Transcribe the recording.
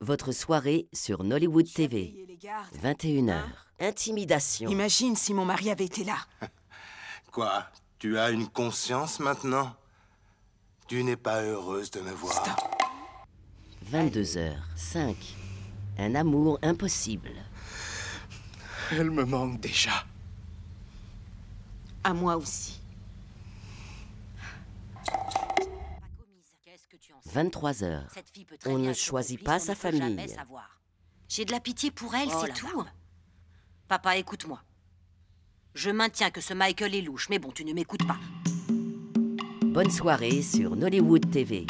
Votre soirée sur Nollywood TV. 21h. Hein Intimidation. Imagine si mon mari avait été là. Quoi Tu as une conscience maintenant Tu n'es pas heureuse de me voir. Stop. 22h. 5. Un amour impossible. Elle me manque déjà. À moi aussi. 23 heures. On ne choisit pas sa famille. J'ai de la pitié pour elle, oh c'est tout. Papa, écoute-moi. Je maintiens que ce Michael est louche, mais bon, tu ne m'écoutes pas. Bonne soirée sur Nollywood TV.